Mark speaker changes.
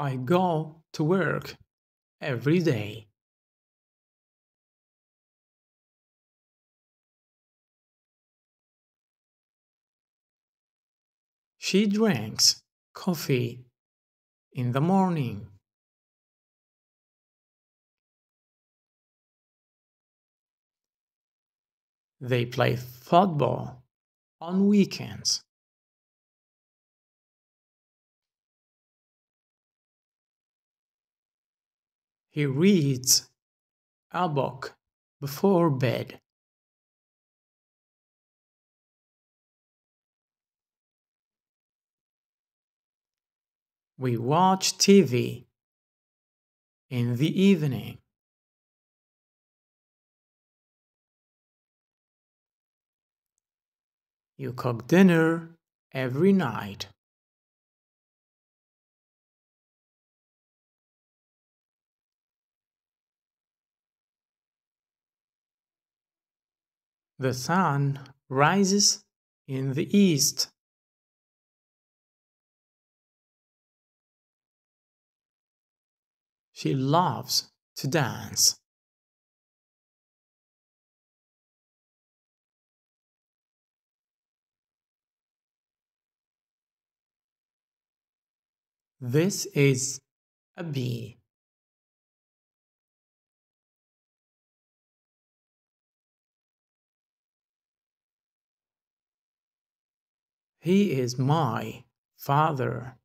Speaker 1: I go to work every day. She drinks coffee in the morning. They play football on weekends. He reads a book before bed. We watch TV in the evening. You cook dinner every night. The sun rises in the east. She loves to dance. This is a bee. He is my Father.